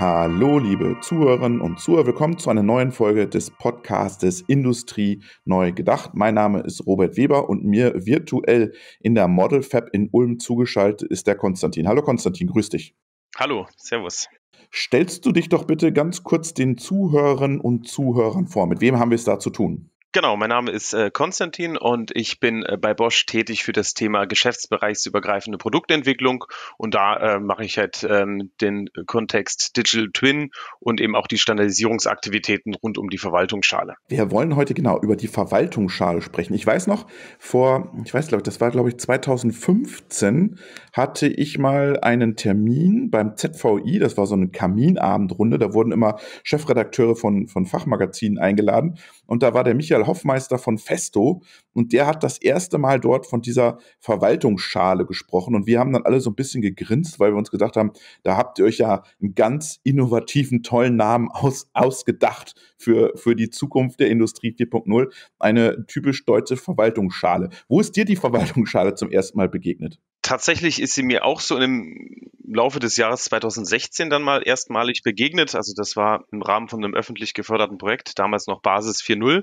Hallo, liebe Zuhörerinnen und Zuhörer, willkommen zu einer neuen Folge des Podcastes Industrie neu gedacht. Mein Name ist Robert Weber und mir virtuell in der Model Fab in Ulm zugeschaltet ist der Konstantin. Hallo Konstantin, grüß dich. Hallo, servus. Stellst du dich doch bitte ganz kurz den Zuhörerinnen und Zuhörern vor. Mit wem haben wir es da zu tun? Genau, mein Name ist äh, Konstantin und ich bin äh, bei Bosch tätig für das Thema geschäftsbereichsübergreifende Produktentwicklung und da äh, mache ich halt ähm, den Kontext Digital Twin und eben auch die Standardisierungsaktivitäten rund um die Verwaltungsschale. Wir wollen heute genau über die Verwaltungsschale sprechen. Ich weiß noch, vor, ich weiß glaube, das war glaube ich 2015, hatte ich mal einen Termin beim ZVI, das war so eine Kaminabendrunde, da wurden immer Chefredakteure von, von Fachmagazinen eingeladen und da war der Michael Hoffmeister von Festo und der hat das erste Mal dort von dieser Verwaltungsschale gesprochen. Und wir haben dann alle so ein bisschen gegrinst, weil wir uns gedacht haben, da habt ihr euch ja einen ganz innovativen, tollen Namen aus, ausgedacht für, für die Zukunft der Industrie 4.0. Eine typisch deutsche Verwaltungsschale. Wo ist dir die Verwaltungsschale zum ersten Mal begegnet? tatsächlich ist sie mir auch so im Laufe des Jahres 2016 dann mal erstmalig begegnet. Also das war im Rahmen von einem öffentlich geförderten Projekt, damals noch Basis 4.0.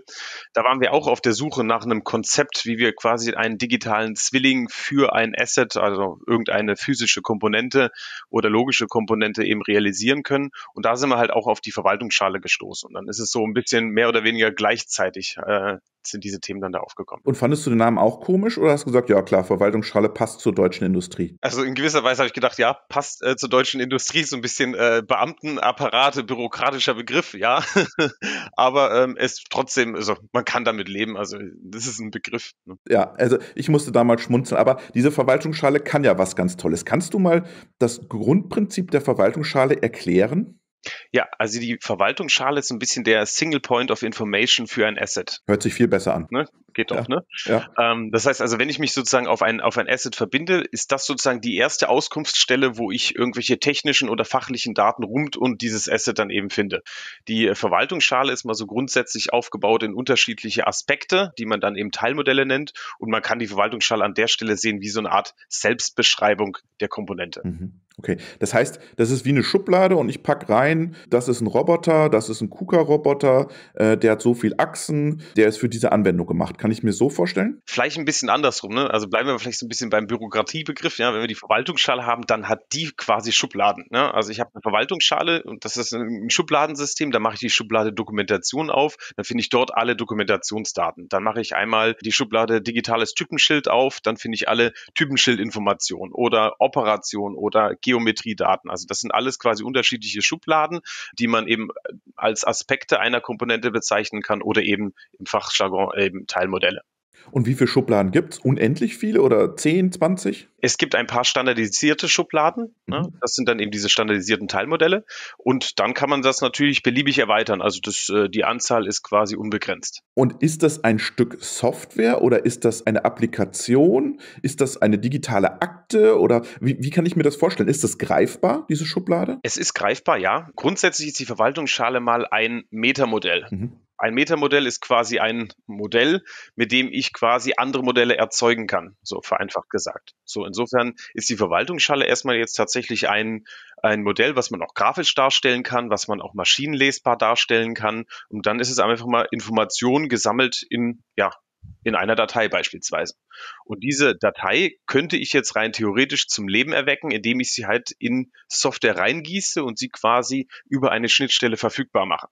Da waren wir auch auf der Suche nach einem Konzept, wie wir quasi einen digitalen Zwilling für ein Asset, also irgendeine physische Komponente oder logische Komponente eben realisieren können. Und da sind wir halt auch auf die Verwaltungsschale gestoßen. Und dann ist es so ein bisschen mehr oder weniger gleichzeitig äh, sind diese Themen dann da aufgekommen. Und fandest du den Namen auch komisch oder hast du gesagt, ja klar, Verwaltungsschale passt zur deutschen deutschen Industrie. Also in gewisser Weise habe ich gedacht, ja, passt äh, zur deutschen Industrie, so ein bisschen äh, Beamtenapparate, bürokratischer Begriff, ja. Aber ähm, es trotzdem, also man kann damit leben, also das ist ein Begriff. Ne? Ja, also ich musste damals schmunzeln, aber diese Verwaltungsschale kann ja was ganz Tolles. Kannst du mal das Grundprinzip der Verwaltungsschale erklären? Ja, also die Verwaltungsschale ist ein bisschen der Single Point of Information für ein Asset. Hört sich viel besser an. Ne? geht doch, ja, ne? Ja. Ähm, das heißt also, wenn ich mich sozusagen auf ein, auf ein Asset verbinde, ist das sozusagen die erste Auskunftsstelle, wo ich irgendwelche technischen oder fachlichen Daten rund und dieses Asset dann eben finde. Die äh, Verwaltungsschale ist mal so grundsätzlich aufgebaut in unterschiedliche Aspekte, die man dann eben Teilmodelle nennt. Und man kann die Verwaltungsschale an der Stelle sehen wie so eine Art Selbstbeschreibung der Komponente. Mhm. Okay, das heißt, das ist wie eine Schublade und ich packe rein, das ist ein Roboter, das ist ein KUKA-Roboter, äh, der hat so viel Achsen, der ist für diese Anwendung gemacht. Kann kann ich mir so vorstellen? Vielleicht ein bisschen andersrum. Ne? Also bleiben wir vielleicht so ein bisschen beim Bürokratiebegriff. Ja? Wenn wir die Verwaltungsschale haben, dann hat die quasi Schubladen. Ne? Also ich habe eine Verwaltungsschale und das ist ein Schubladensystem. Da mache ich die Schublade Dokumentation auf. Dann finde ich dort alle Dokumentationsdaten. Dann mache ich einmal die Schublade digitales Typenschild auf. Dann finde ich alle Typenschildinformationen oder Operation oder Geometriedaten. Also das sind alles quasi unterschiedliche Schubladen, die man eben als Aspekte einer Komponente bezeichnen kann oder eben im Fachjargon eben Teil Modelle. Und wie viele Schubladen gibt es? Unendlich viele oder 10, 20? Es gibt ein paar standardisierte Schubladen. Ne? Mhm. Das sind dann eben diese standardisierten Teilmodelle. Und dann kann man das natürlich beliebig erweitern. Also das, äh, die Anzahl ist quasi unbegrenzt. Und ist das ein Stück Software oder ist das eine Applikation? Ist das eine digitale Akte? Oder wie, wie kann ich mir das vorstellen? Ist das greifbar, diese Schublade? Es ist greifbar, ja. Grundsätzlich ist die Verwaltungsschale mal ein Metamodell. Mhm. Ein Metamodell ist quasi ein Modell, mit dem ich quasi andere Modelle erzeugen kann, so vereinfacht gesagt. So, insofern ist die Verwaltungsschale erstmal jetzt tatsächlich ein, ein Modell, was man auch grafisch darstellen kann, was man auch maschinenlesbar darstellen kann. Und dann ist es einfach mal Informationen gesammelt in, ja, in einer Datei beispielsweise. Und diese Datei könnte ich jetzt rein theoretisch zum Leben erwecken, indem ich sie halt in Software reingieße und sie quasi über eine Schnittstelle verfügbar mache.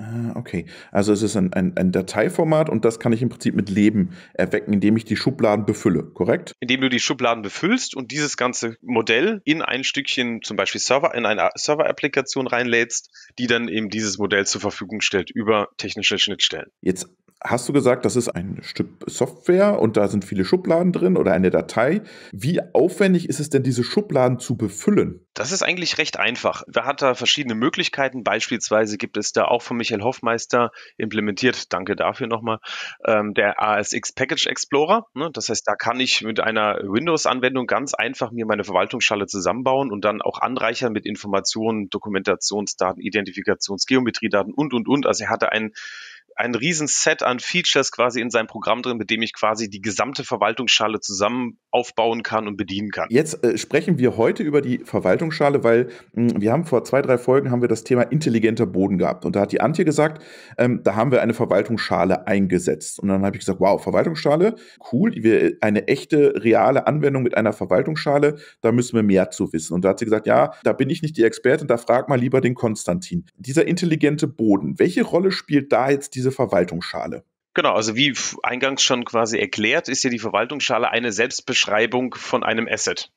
Ah, Okay, also es ist ein, ein, ein Dateiformat und das kann ich im Prinzip mit Leben erwecken, indem ich die Schubladen befülle, korrekt? indem du die Schubladen befüllst und dieses ganze Modell in ein Stückchen, zum Beispiel Server, in eine Server-Applikation reinlädst, die dann eben dieses Modell zur Verfügung stellt über technische Schnittstellen. Jetzt hast du gesagt, das ist ein Stück Software und da sind viele Schubladen drin oder eine Datei. Wie aufwendig ist es denn, diese Schubladen zu befüllen? Das ist eigentlich recht einfach. Da hat da verschiedene Möglichkeiten. Beispielsweise gibt es da auch von Michael Hoffmeister implementiert, danke dafür nochmal, ähm, der ASX Package Explorer. Ne? Das heißt, da kann ich mit einer Windows-Anwendung ganz einfach mir meine Verwaltungsschale zusammenbauen und dann auch anreichern mit Informationen, Dokumentationsdaten, Identifikationsgeometriedaten und, und, und. Also er hatte ein ein riesen Set an Features quasi in seinem Programm drin, mit dem ich quasi die gesamte Verwaltungsschale zusammen aufbauen kann und bedienen kann. Jetzt äh, sprechen wir heute über die Verwaltungsschale, weil mh, hm, wir haben vor zwei, drei Folgen haben wir das Thema intelligenter Boden gehabt und da hat die Antje gesagt, ähm, da haben wir eine Verwaltungsschale eingesetzt und dann habe ich gesagt, wow, Verwaltungsschale, cool, wir, äh, eine echte, reale Anwendung mit einer Verwaltungsschale, da müssen wir mehr zu wissen und da hat sie gesagt, ja, da bin ich nicht die Expertin, da frag mal lieber den Konstantin. Dieser intelligente Boden, welche Rolle spielt da jetzt diese diese Verwaltungsschale. Genau, also wie eingangs schon quasi erklärt, ist ja die Verwaltungsschale eine Selbstbeschreibung von einem Asset.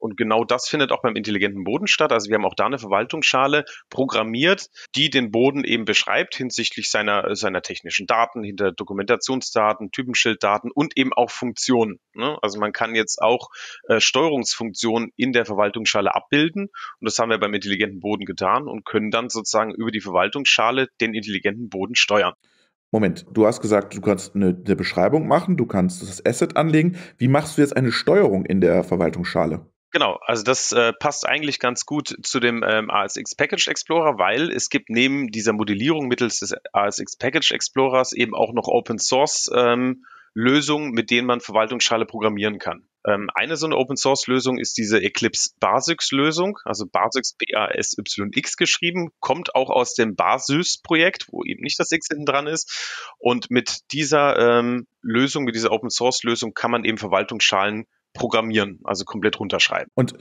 Und genau das findet auch beim intelligenten Boden statt. Also wir haben auch da eine Verwaltungsschale programmiert, die den Boden eben beschreibt hinsichtlich seiner, seiner technischen Daten, hinter Dokumentationsdaten, Typenschilddaten und eben auch Funktionen. Ne? Also man kann jetzt auch äh, Steuerungsfunktionen in der Verwaltungsschale abbilden. Und das haben wir beim intelligenten Boden getan und können dann sozusagen über die Verwaltungsschale den intelligenten Boden steuern. Moment, du hast gesagt, du kannst eine, eine, Beschreibung machen, du kannst das Asset anlegen. Wie machst du jetzt eine Steuerung in der Verwaltungsschale? Genau, also das äh, passt eigentlich ganz gut zu dem ähm, ASX Package Explorer, weil es gibt neben dieser Modellierung mittels des ASX Package Explorers eben auch noch Open Source ähm, Lösungen, mit denen man Verwaltungsschale programmieren kann. Ähm, eine so eine Open-Source-Lösung ist diese Eclipse Basics-Lösung, also Basics B-A-S-Y-X geschrieben, kommt auch aus dem Basys-Projekt, wo eben nicht das X hinten dran ist. Und mit dieser ähm, Lösung, mit dieser Open-Source-Lösung kann man eben Verwaltungsschalen programmieren, also komplett runterschreiben. Und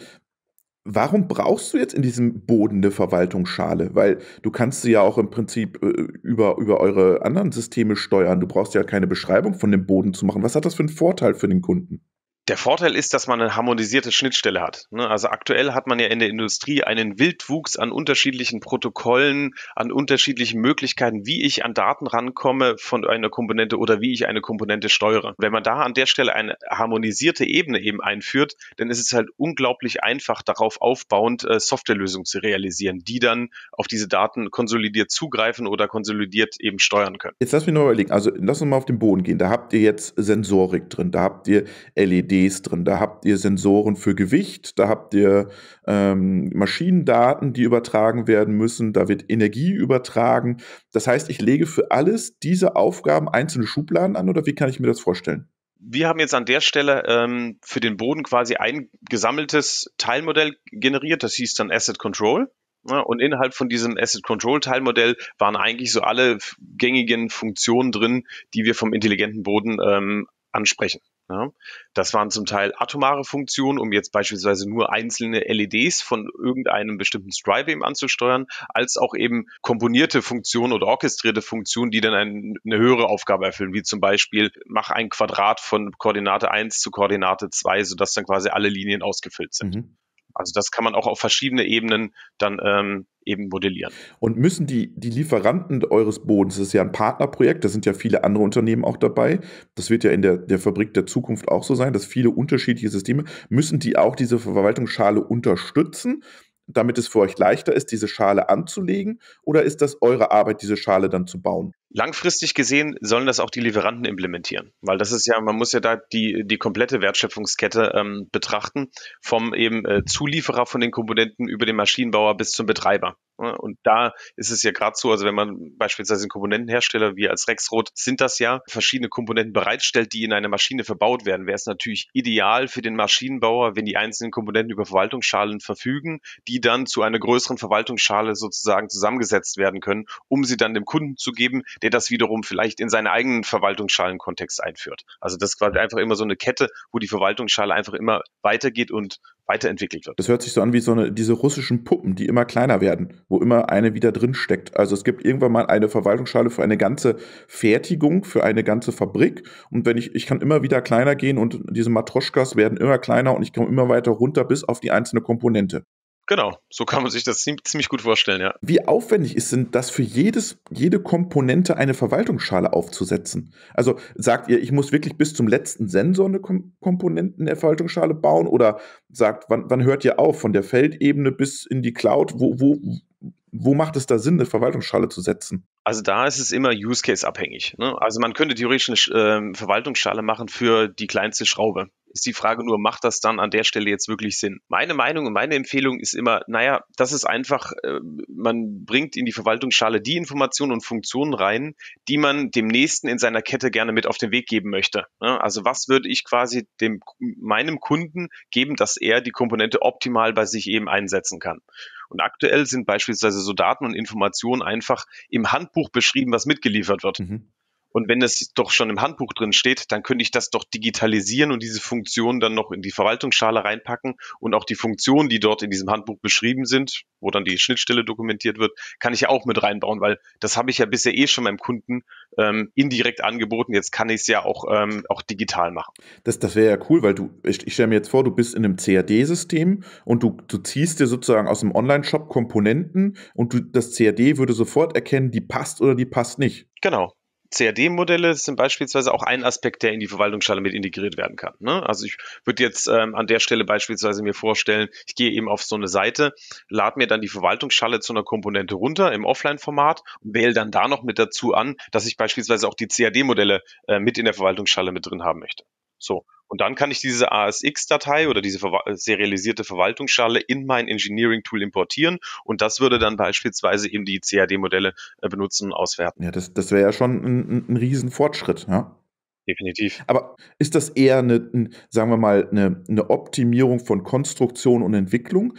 warum brauchst du jetzt in diesem Boden eine Verwaltungsschale? Weil du kannst sie ja auch im Prinzip äh, über, über eure anderen Systeme steuern. Du brauchst ja keine Beschreibung von dem Boden zu machen. Was hat das für einen Vorteil für den Kunden? Der Vorteil ist, dass man eine harmonisierte Schnittstelle hat. Ne? Also aktuell hat man ja in der Industrie einen Wildwuchs an unterschiedlichen Protokollen, an unterschiedlichen Möglichkeiten, wie ich an Daten rankomme von einer Komponente oder wie ich eine Komponente steuere. Wenn man da an der Stelle eine harmonisierte Ebene eben einführt, dann ist es halt unglaublich einfach, darauf aufbauend äh, Softwarelösungen zu realisieren, die dann auf diese Daten konsolidiert zugreifen oder konsolidiert eben steuern können. Jetzt lass mich noch überlegen. Also lass uns mal auf den Boden gehen. Da habt ihr jetzt Sensorik drin, da habt ihr LED LEDs drin, da habt ihr Sensoren für Gewicht, da habt ihr ähm, Maschinendaten, die übertragen werden müssen, da wird Energie übertragen. Das heißt, ich lege für alles diese Aufgaben einzelne Schubladen an oder wie kann ich mir das vorstellen? wir haben jetzt an der Stelle ähm, für den Boden quasi ein gesammeltes Teilmodell generiert, das hieß dann Asset Control. Ne? und innerhalb von diesem Asset Control Teilmodell waren eigentlich so alle gängigen Funktionen drin, die wir vom intelligenten Boden ähm, ansprechen. Ja, das waren zum Teil atomare Funktionen, um jetzt beispielsweise nur einzelne LEDs von irgendeinem bestimmten Strybeam anzusteuern, als auch eben komponierte Funktionen oder orchestrierte Funktionen, die dann eine, eine höhere Aufgabe erfüllen, wie zum Beispiel mach ein Quadrat von Koordinate 1 zu Koordinate 2, sodass dann quasi alle Linien ausgefüllt sind. Mhm. Also das kann man auch auf verschiedene Ebenen dann ähm, eben modellieren. Und müssen die, die Lieferanten eures Bodens, das ist ja ein Partnerprojekt, da sind ja viele andere Unternehmen auch dabei, das wird ja in der, der Fabrik der Zukunft auch so sein, dass viele unterschiedliche Systeme, müssen die auch diese Verwaltungsschale unterstützen? damit es für euch leichter ist, diese Schale anzulegen? Oder ist das eure Arbeit, diese Schale dann zu bauen? Langfristig gesehen sollen das auch die Lieferanten implementieren, weil das ist ja, man muss ja da die, die komplette Wertschöpfungskette ähm, betrachten, vom eben äh, Zulieferer von den Komponenten über den Maschinenbauer bis zum Betreiber. Ne? Und da ist es ja gerade so, also wenn man beispielsweise einen Komponentenhersteller, wie als Rexroth sind das ja, verschiedene Komponenten bereitstellt, die in einer Maschine verbaut werden, wäre es natürlich ideal für den Maschinenbauer, wenn die einzelnen Komponenten über Verwaltungsschalen verfügen, die die dann zu einer größeren Verwaltungsschale sozusagen zusammengesetzt werden können, um sie dann dem Kunden zu geben, der das wiederum vielleicht in seinen eigenen Verwaltungsschalenkontext einführt. Also das ist quasi einfach immer so eine Kette, wo die Verwaltungsschale einfach immer weitergeht und weiterentwickelt wird. Das hört sich so an wie so eine, diese russischen Puppen, die immer kleiner werden, wo immer eine wieder drin steckt. Also es gibt irgendwann mal eine Verwaltungsschale für eine ganze Fertigung, für eine ganze Fabrik. Und wenn ich, ich kann immer wieder kleiner gehen und diese Matroschkas werden immer kleiner und ich komme immer weiter runter bis auf die einzelne Komponente. Genau, so kann man sich das ziemlich gut vorstellen, ja. Wie aufwendig ist denn das für jedes, jede Komponente eine Verwaltungsschale aufzusetzen? Also sagt ihr, ich muss wirklich bis zum letzten Sensor eine Kom Komponenten der Verwaltungsschale bauen oder sagt, wann, wann hört ihr auf? Von der Feldebene bis in die Cloud, wo, wo, wo macht es da Sinn, eine Verwaltungsschale zu setzen? Also da ist es immer Use Case abhängig. Ne? Also man könnte theoretisch eine äh, Verwaltungsschale machen für die kleinste Schraube ist die Frage nur, macht das dann an der Stelle jetzt wirklich Sinn? Meine Meinung und meine Empfehlung ist immer, naja, das ist einfach, ähm, man bringt in die Verwaltungsschale die Informationen und Funktionen rein, die man dem Nächsten in seiner Kette gerne mit auf den Weg geben möchte. Ne? Also was würde ich quasi dem, meinem Kunden geben, dass er die Komponente optimal bei sich eben einsetzen kann? Und aktuell sind beispielsweise so Daten und Informationen einfach im Handbuch beschrieben, was mitgeliefert wird. Mhm. Und wenn das doch schon im Handbuch drin steht, dann könnte ich das doch digitalisieren und diese Funktion dann noch in die Verwaltungsschale reinpacken und auch die Funktionen, die dort in diesem Handbuch beschrieben sind, wo dann die Schnittstelle dokumentiert wird, kann ich ja auch mit reinbauen, weil das habe ich ja bisher eh schon meinem Kunden ähm, indirekt angeboten. Jetzt kann ich es ja auch, ähm, auch digital machen. Das, das wäre ja cool, weil du, ich, ich stelle mir jetzt vor, du bist in einem CAD-System und du, du ziehst dir sozusagen aus dem Online-Shop Komponenten und du, das CAD würde sofort erkennen, die passt oder die passt nicht. Genau. CAD-Modelle sind beispielsweise auch ein Aspekt, der in die Verwaltungsschale mit integriert werden kann. Ne? Also ich würde jetzt ähm, an der Stelle beispielsweise mir vorstellen, ich gehe eben auf so eine Seite, lade mir dann die Verwaltungsschale zu einer Komponente runter im Offline-Format und wähle dann da noch mit dazu an, dass ich beispielsweise auch die CAD-Modelle äh, mit in der Verwaltungsschale mit drin haben möchte. So. Und dann kann ich diese ASX-Datei oder diese verwa äh, serialisierte Verwaltungsschale in mein Engineering-Tool importieren und das würde dann beispielsweise eben die CAD-Modelle äh, benutzen und auswerten. Ja, das, das wäre ja schon ein, ein Riesenfortschritt, ja. Definitiv. Aber ist das eher eine, sagen wir mal, eine, eine Optimierung von Konstruktion und Entwicklung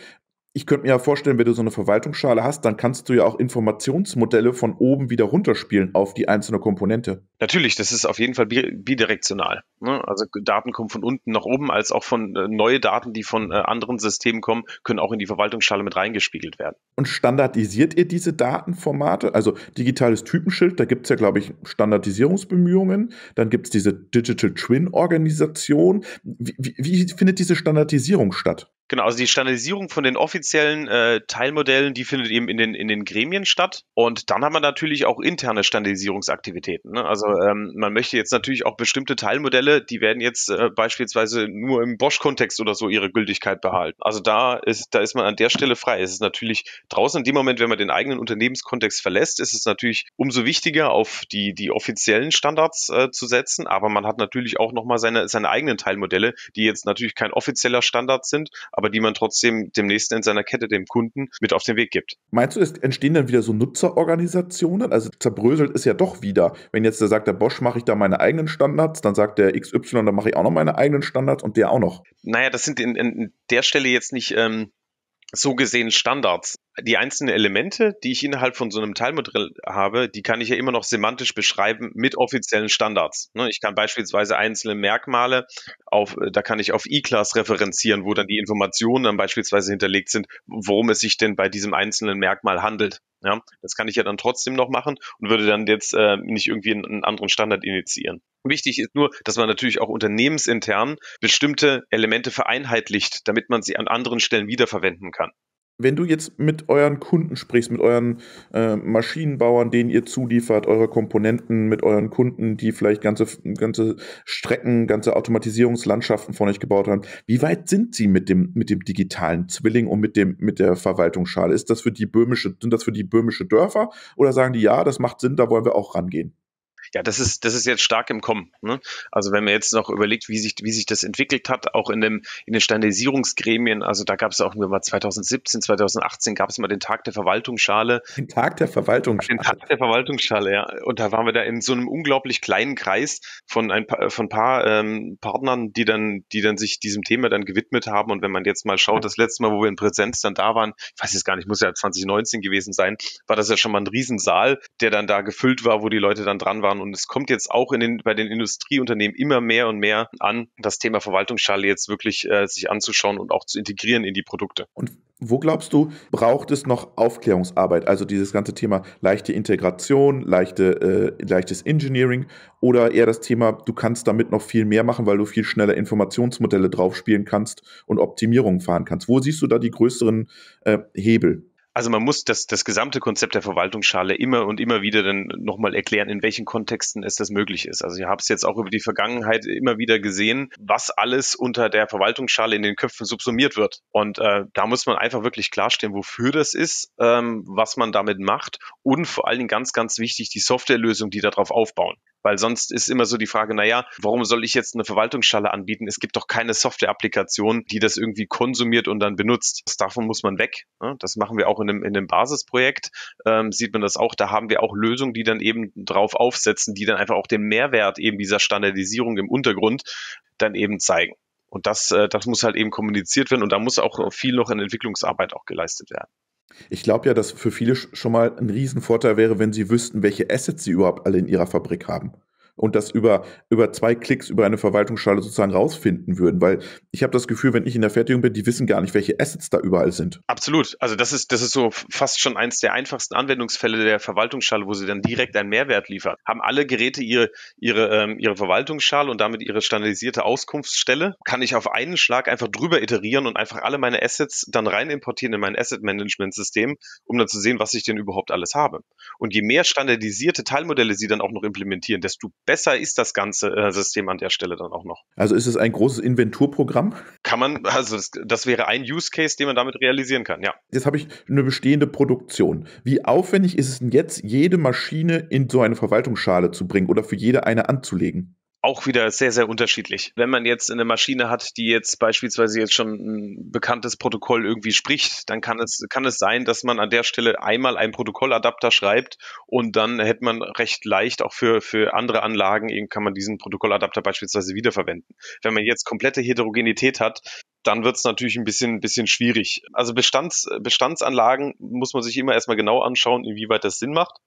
ich könnte mir ja vorstellen, wenn du so eine Verwaltungsschale hast, dann kannst du ja auch Informationsmodelle von oben wieder runterspielen auf die einzelne Komponente. Natürlich, das ist auf jeden Fall bidirektional. Ne? Also Daten kommen von unten nach oben, als auch von äh, neue Daten, die von äh, anderen Systemen kommen, können auch in die Verwaltungsschale mit reingespiegelt werden. Und standardisiert ihr diese Datenformate? Also digitales Typenschild, da gibt es ja, glaube ich, Standardisierungsbemühungen. Dann gibt es diese Digital Twin Organisation. Wie, wie, wie findet diese Standardisierung statt? Genau, also die Standardisierung von den offiziellen äh, Teilmodellen, die findet eben in den, in den Gremien statt. Und dann haben wir natürlich auch interne Standardisierungsaktivitäten. Ne? Also ähm, man möchte jetzt natürlich auch bestimmte Teilmodelle, die werden jetzt äh, beispielsweise nur im Bosch-Kontext oder so ihre Gültigkeit behalten. Also da ist, da ist man an der Stelle frei. Es ist natürlich draußen in dem Moment, wenn man den eigenen Unternehmenskontext verlässt, ist es natürlich umso wichtiger, auf die, die offiziellen Standards äh, zu setzen. Aber man hat natürlich auch nochmal seine, seine eigenen Teilmodelle, die jetzt natürlich kein offizieller Standard sind, aber die man trotzdem dem Nächsten in seiner Kette, dem Kunden, mit auf den Weg gibt. Meinst du, es entstehen dann wieder so Nutzerorganisationen? Also zerbröselt ist ja doch wieder. Wenn jetzt der sagt, der Bosch mache ich da meine eigenen Standards, dann sagt der XY, dann mache ich auch noch meine eigenen Standards und der auch noch. Naja, das sind in, in der Stelle jetzt nicht ähm, so gesehen Standards. Die einzelnen Elemente, die ich innerhalb von so einem Teilmodell habe, die kann ich ja immer noch semantisch beschreiben mit offiziellen Standards. Ne? Ich kann beispielsweise einzelne Merkmale auf, äh, da kann ich auf E-Class referenzieren, wo dann die Informationen dann beispielsweise hinterlegt sind, worum es sich denn bei diesem einzelnen Merkmal handelt. Ja, das kann ich ja dann trotzdem noch machen und würde dann jetzt äh, nicht irgendwie einen, einen anderen Standard initiieren. Wichtig ist nur, dass man natürlich auch unternehmensintern bestimmte Elemente vereinheitlicht, damit man sie an anderen Stellen wiederverwenden kann. Wenn du jetzt mit euren Kunden sprichst, mit euren äh, Maschinenbauern, denen ihr zuliefert, eure Komponenten, mit euren Kunden, die vielleicht ganze, ganze Strecken, ganze Automatisierungslandschaften von euch gebaut haben, wie weit sind sie mit dem, mit dem digitalen Zwilling und mit, dem, mit der Verwaltungsschale? Ist das für die böhmische, sind das für die böhmische Dörfer oder sagen die, ja, das macht Sinn, da wollen wir auch rangehen? ja, das ist, das ist jetzt stark im Kommen. Ne? Also wenn man jetzt noch überlegt, wie sich, wie sich das entwickelt hat, auch in, dem, in den Standardisierungsgremien, also da gab es auch nur mal 2017, 2018 gab es mal den Tag der Verwaltungsschale. Den Tag der Verwaltungsschale. Den Tag der Verwaltungsschale, ja. Und da waren wir da in so einem unglaublich kleinen Kreis von ein paar, von paar ähm, Partnern, die dann, die dann sich diesem Thema dann gewidmet haben. Und wenn man jetzt mal schaut, das letzte Mal, wo wir in Präsenz dann da waren, ich weiß jetzt gar nicht, muss ja 2019 gewesen sein, war das ja schon mal ein Riesensaal, der dann da gefüllt war, wo die Leute dann dran waren und es kommt jetzt auch in den, bei den Industrieunternehmen immer mehr und mehr an, das Thema Verwaltungsschale jetzt wirklich äh, sich anzuschauen und auch zu integrieren in die Produkte. Und wo glaubst du, braucht es noch Aufklärungsarbeit? Also dieses ganze Thema leichte Integration, leichte, äh, leichtes Engineering oder eher das Thema, du kannst damit noch viel mehr machen, weil du viel schneller Informationsmodelle draufspielen kannst und Optimierungen fahren kannst. Wo siehst du da die größeren äh, Hebel? Also man muss das, das gesamte Konzept der Verwaltungsschale immer und immer wieder dann nochmal erklären, in welchen Kontexten es das möglich ist. Also ich habe es jetzt auch über die Vergangenheit immer wieder gesehen, was alles unter der Verwaltungsschale in den Köpfen subsumiert wird. Und äh, da muss man einfach wirklich klarstellen, wofür das ist, ähm, was man damit macht und vor allen Dingen ganz, ganz wichtig, die Softwarelösung, die darauf aufbauen. Weil sonst ist immer so die Frage, naja, warum soll ich jetzt eine Verwaltungsschale anbieten? Es gibt doch keine Software-Applikation, die das irgendwie konsumiert und dann benutzt. Davon muss man weg. Ne? Das machen wir auch in einem, in einem Basisprojekt. Ähm, sieht man das auch. Da haben wir auch Lösungen, die dann eben drauf aufsetzen, die dann einfach auch den Mehrwert eben dieser Standardisierung im Untergrund dann eben zeigen. Und das, äh, das muss halt eben kommuniziert werden und da muss auch viel noch an Entwicklungsarbeit auch geleistet werden. Ich glaube ja, dass für viele schon mal ein Riesenvorteil wäre, wenn sie wüssten, welche Assets sie überhaupt alle in ihrer Fabrik haben und das über, über zwei Klicks über eine Verwaltungsschale sozusagen rausfinden würden. Weil ich habe das Gefühl, wenn ich in der Fertigung bin, die wissen gar nicht, welche Assets da überall sind. Absolut. Also das ist, das ist so fast schon eins der einfachsten Anwendungsfälle der Verwaltungsschale, wo sie dann direkt einen Mehrwert liefert. Haben alle Geräte ihre, ihre, ähm, ihre Verwaltungsschale und damit ihre standardisierte Auskunftsstelle? Kann ich auf einen Schlag einfach drüber iterieren und einfach alle meine Assets dann rein importieren in mein Asset-Management-System, um dann zu sehen, was ich denn überhaupt alles habe. Und je mehr standardisierte Teilmodelle sie dann auch noch implementieren, desto besser ist das ganze äh, System an der Stelle dann auch noch. Also ist es ein großes Inventurprogramm? Kann man, also das, das wäre ein Use Case, den man damit realisieren kann, ja. Jetzt habe ich eine bestehende Produktion. Wie aufwendig ist es denn jetzt, jede Maschine in so eine Verwaltungsschale zu bringen oder für jede eine anzulegen? auch wieder sehr, sehr unterschiedlich. Wenn man jetzt eine Maschine hat, die jetzt beispielsweise jetzt schon ein bekanntes Protokoll irgendwie spricht, dann kann es, kann es sein, dass man an der Stelle einmal einen Protokolladapter schreibt und dann hätte man recht leicht auch für, für andere Anlagen eben kann man diesen Protokolladapter beispielsweise wiederverwenden. Wenn man jetzt komplette Heterogenität hat, dann wird es natürlich ein bisschen, ein bisschen schwierig. Also Bestands, Bestandsanlagen muss man sich immer erstmal genau anschauen, inwieweit das Sinn macht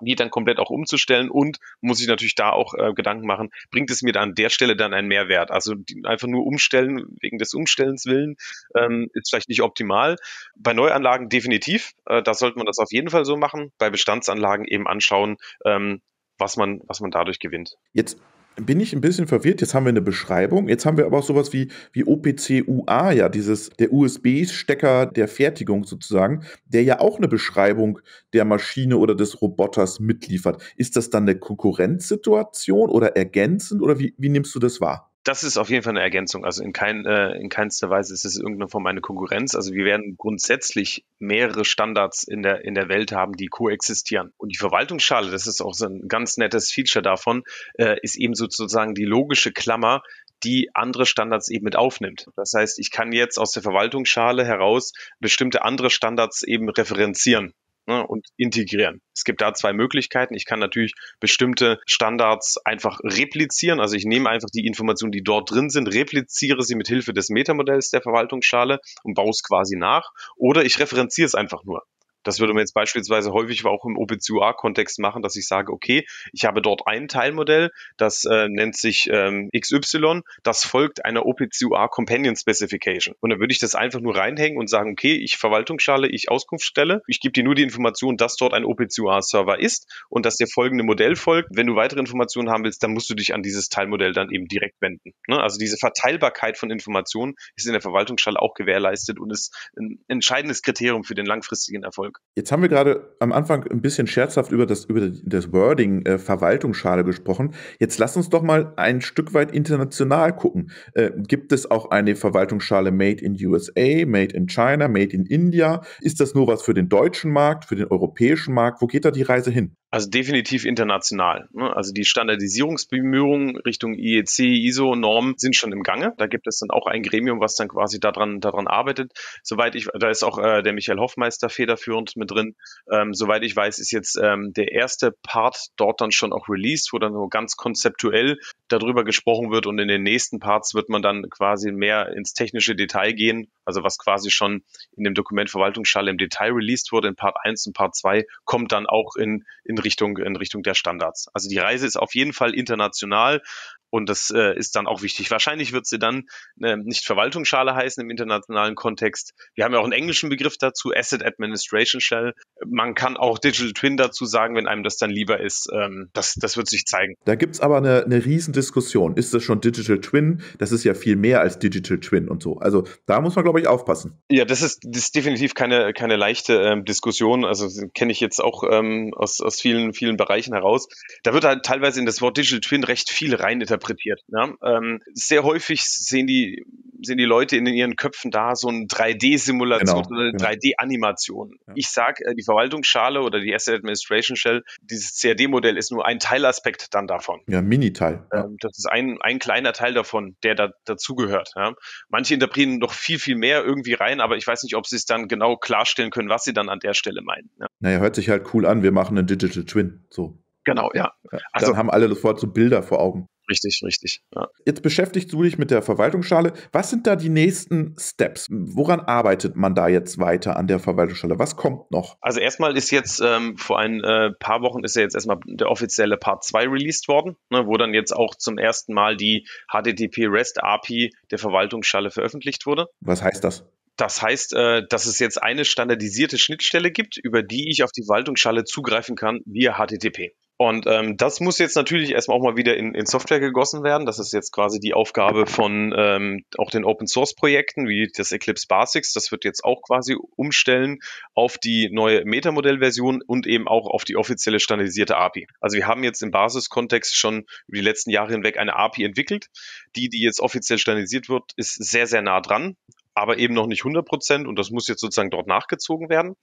die dann komplett auch umzustellen und muss ich natürlich da auch äh, Gedanken machen, bringt es mir da an der Stelle dann einen Mehrwert? Also einfach nur umstellen wegen des Umstellens willen ähm, ist vielleicht nicht optimal. Bei Neuanlagen definitiv, äh, da sollte man das auf jeden Fall so machen. Bei Bestandsanlagen eben anschauen, ähm, was man, was man dadurch gewinnt. Jetzt bin ich ein bisschen verwirrt. Jetzt haben wir eine Beschreibung. Jetzt haben wir aber auch sowas wie, wie OPC-UA, ja, dieses, der USB-Stecker der Fertigung sozusagen, der ja auch eine Beschreibung der Maschine oder des Roboters mitliefert. Ist das dann eine Konkurrenzsituation oder ergänzend oder wie, wie nimmst du das wahr? das ist auf jeden Fall eine Ergänzung. Also in, kein, äh, in keinster Weise ist es irgendeine Form eine Konkurrenz. Also wir werden grundsätzlich mehrere Standards in der, in der Welt haben, die koexistieren. Und die Verwaltungsschale, das ist auch so ein ganz nettes Feature davon, äh, ist eben sozusagen die logische Klammer, die andere Standards eben mit aufnimmt. Das heißt, ich kann jetzt aus der Verwaltungsschale heraus bestimmte andere Standards eben referenzieren ne, und integrieren. Es gibt da zwei Möglichkeiten. Ich kann natürlich bestimmte Standards einfach replizieren. Also ich nehme einfach die Informationen, die dort drin sind, repliziere sie mit Hilfe des Metamodells der Verwaltungsschale und baue es quasi nach. Oder ich referenziere es einfach nur. Das würde man jetzt beispielsweise häufig auch im OPCUA-Kontext machen, dass ich sage, okay, ich habe dort ein Teilmodell, das äh, nennt sich ähm, XY, das folgt einer OPCUA Companion Specification. Und dann würde ich das einfach nur reinhängen und sagen, okay, ich Verwaltungsschale, ich Auskunftsstelle, ich gebe dir nur die Information, dass dort ein OPCUA-Server ist und dass der folgende Modell folgt. Wenn du weitere Informationen haben willst, dann musst du dich an dieses Teilmodell dann eben direkt wenden. Ne? Also diese Verteilbarkeit von Informationen ist in der Verwaltungsschale auch gewährleistet und ist ein entscheidendes Kriterium für den langfristigen Erfolg. Stück. Jetzt haben wir gerade am Anfang ein bisschen scherzhaft über das, über das Wording äh, Verwaltungsschale gesprochen. Jetzt lass uns doch mal ein Stück weit international gucken. Äh, gibt es auch eine Verwaltungsschale Made in USA, Made in China, Made in India? Ist das nur was für den deutschen Markt, für den europäischen Markt? Wo geht da die Reise hin? Also definitiv international. Ne? Also die Standardisierungsbemühungen Richtung IEC, ISO-Normen sind schon im Gange. Da gibt es dann auch ein Gremium, was dann quasi daran, daran arbeitet. Soweit ich, da ist auch äh, der Michael Hoffmeister federführend mit drin. Ähm, soweit ich weiß, ist jetzt ähm, der erste Part dort dann schon auch released, wo dann nur ganz konzeptuell darüber gesprochen wird und in den nächsten Parts wird man dann quasi mehr ins technische Detail gehen, also was quasi schon in dem Dokument Verwaltungsschale im Detail released wurde in Part 1 und Part 2, kommt dann auch in, in, Richtung, in Richtung der Standards. Also die Reise ist auf jeden Fall international und das äh, ist dann auch wichtig. Wahrscheinlich wird sie dann äh, nicht Verwaltungsschale heißen im internationalen Kontext. Wir haben ja auch einen englischen Begriff dazu, Asset Administration Shell. Man kann auch Digital Twin dazu sagen, wenn einem das dann lieber ist. Ähm, das, das wird sich zeigen. Da gibt es aber eine, eine riesen Diskussion. Ist das schon Digital Twin? Das ist ja viel mehr als Digital Twin und so. Also da muss man, glaube ich, aufpassen. Ja, das ist, das ist definitiv keine, keine leichte ähm, Diskussion. Also kenne ich jetzt auch ähm, aus, aus vielen, vielen Bereichen heraus. Da wird halt teilweise in das Wort Digital Twin recht viel reininterpretiert. Ne? Ähm, sehr häufig sehen die sind die Leute in ihren Köpfen da, so ein 3D-Simulation, genau, eine genau. 3D-Animation. Ja. Ich sage, äh, die Verwaltungsschale oder die Asset Administration Shell, dieses CAD-Modell ist nur ein Teilaspekt dann davon. Ja, Mini-Teil. Ja. Ähm, das ist ein, ein kleiner Teil davon, der da, dazugehört. Ja. Manche interpretieren noch viel, viel mehr irgendwie rein, aber ich weiß nicht, ob sie es dann genau klarstellen können, was sie dann an der Stelle meinen. Ja. Naja, hört sich halt cool an, wir machen einen Digital Twin. So. Genau, ja. Also dann haben alle sofort so Bilder vor Augen. Richtig, richtig. Ja. Jetzt beschäftigst du dich mit der Verwaltungsschale. Was sind da die nächsten Steps? Woran arbeitet man da jetzt weiter an der Verwaltungsschale? Was kommt noch? Also erstmal ist jetzt ähm, vor ein äh, paar Wochen ist ja jetzt erstmal der offizielle Part 2 released worden, ne, wo dann jetzt auch zum ersten Mal die HTTP REST API der Verwaltungsschale veröffentlicht wurde. Was heißt das? Das heißt, äh, dass es jetzt eine standardisierte Schnittstelle gibt, über die ich auf die Verwaltungsschale zugreifen kann via HTTP. Und ähm, das muss jetzt natürlich erstmal auch mal wieder in, in Software gegossen werden. Das ist jetzt quasi die Aufgabe von ähm, auch den Open Source Projekten wie das Eclipse Basics. Das wird jetzt auch quasi umstellen auf die neue Metamodell-Version und eben auch auf die offizielle standardisierte API. Also wir haben jetzt im Basiskontext schon über die letzten Jahre hinweg eine API entwickelt. Die, die jetzt offiziell standardisiert wird, ist sehr, sehr nah dran aber eben noch nicht 100 Prozent und das muss jetzt sozusagen dort nachgezogen werden.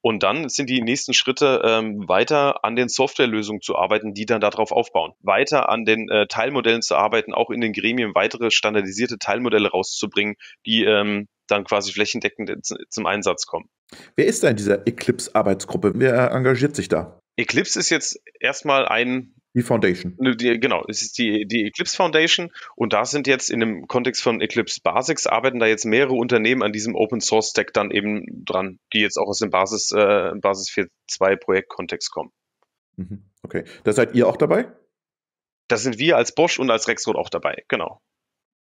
Und dann sind die nächsten Schritte, ähm, weiter an den Softwarelösungen zu arbeiten, die dann darauf aufbauen, weiter an den äh, Teilmodellen zu arbeiten, auch in den Gremien weitere standardisierte Teilmodelle rauszubringen, die ähm, dann quasi flächendeckend zum Einsatz kommen. Wer ist da in dieser Eclipse-Arbeitsgruppe? Wer engagiert sich da? Eclipse ist jetzt erstmal ein die Foundation. Ne, die, genau, es ist die, die Eclipse Foundation und da sind jetzt in dem Kontext von Eclipse Basics arbeiten da jetzt mehrere Unternehmen an diesem Open Source Stack dann eben dran, die jetzt auch aus dem Basis, äh, Basis 4.2 Projektkontext kommen. Mhm. Okay, da seid ihr auch dabei? Da sind wir als Bosch und als Rexroth auch dabei, genau.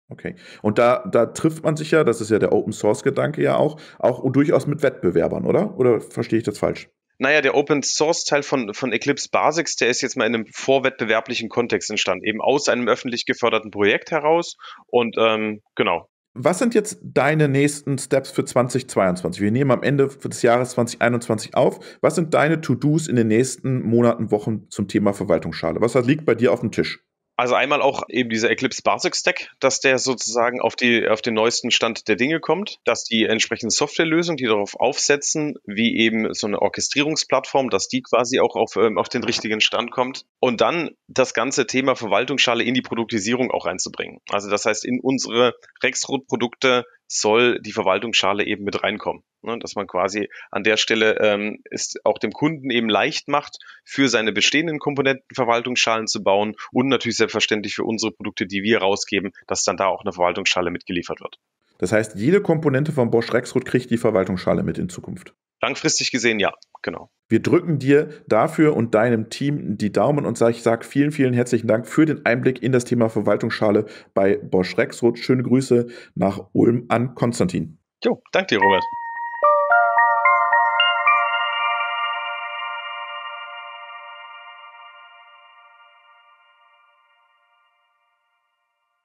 Okay, und da, da trifft man sich ja, das ist ja der Open Source Gedanke ja auch, auch durchaus mit Wettbewerbern, oder? Oder verstehe ich das falsch? Naja, der Open Source Teil von, von Eclipse Basics, der ist jetzt mal in einem vorwettbewerblichen Kontext entstanden, eben aus einem öffentlich geförderten Projekt heraus. Und ähm, genau. Was sind jetzt deine nächsten Steps für 2022? Wir nehmen am Ende des Jahres 2021 auf. Was sind deine To-Dos in den nächsten Monaten, Wochen zum Thema Verwaltungsschale? Was liegt bei dir auf dem Tisch? Also einmal auch eben dieser Eclipse Basic Stack, dass der sozusagen auf, die, auf den neuesten Stand der Dinge kommt, dass die entsprechenden Softwarelösungen, die darauf aufsetzen, wie eben so eine Orchestrierungsplattform, dass die quasi auch auf, ähm, auf den richtigen Stand kommt. Und dann das ganze Thema Verwaltungsschale in die Produktisierung auch reinzubringen. Also das heißt, in unsere Rexroot produkte soll die Verwaltungsschale eben mit reinkommen. Ne? Dass man quasi an der Stelle ähm, es auch dem Kunden eben leicht macht, für seine bestehenden Komponenten Verwaltungsschalen zu bauen und natürlich selbstverständlich für unsere Produkte, die wir rausgeben, dass dann da auch eine Verwaltungsschale mitgeliefert wird. Das heißt, jede Komponente von Bosch Rexroth kriegt die Verwaltungsschale mit in Zukunft. Langfristig gesehen ja, genau. Wir drücken dir dafür und deinem Team die Daumen und ich sage vielen, vielen herzlichen Dank für den Einblick in das Thema Verwaltungsschale bei Bosch Rexroth. Schöne Grüße nach Ulm an Konstantin. Jo, danke dir, Robert.